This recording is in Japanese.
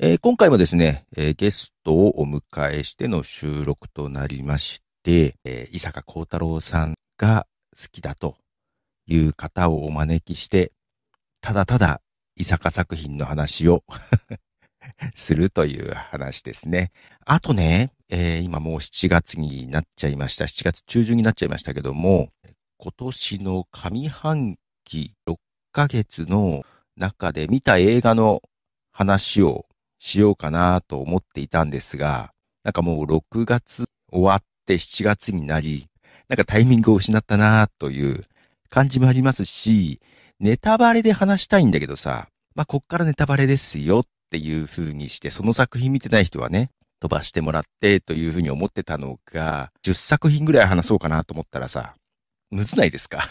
えー、今回もですね、えー、ゲストをお迎えしての収録となりまして、えー、伊坂幸太郎さんが好きだという方をお招きして、ただただ伊坂作品の話を するという話ですね。あとね、えー、今もう7月になっちゃいました。7月中旬になっちゃいましたけども、今年の上半期6ヶ月の中で見た映画の話をしようかなと思っていたんですが、なんかもう6月終わって7月になり、なんかタイミングを失ったなという感じもありますし、ネタバレで話したいんだけどさ、まあ、こっからネタバレですよっていう風にして、その作品見てない人はね、飛ばしてもらってという風に思ってたのが、10作品ぐらい話そうかなと思ったらさ、むずないですか